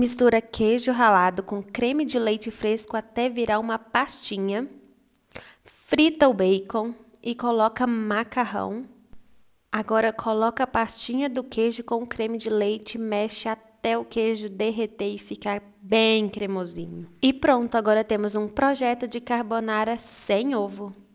Mistura queijo ralado com creme de leite fresco até virar uma pastinha. Frita o bacon e coloca macarrão. Agora coloca a pastinha do queijo com o creme de leite, mexe até o queijo derreter e ficar bem cremosinho. E pronto, agora temos um projeto de carbonara sem ovo.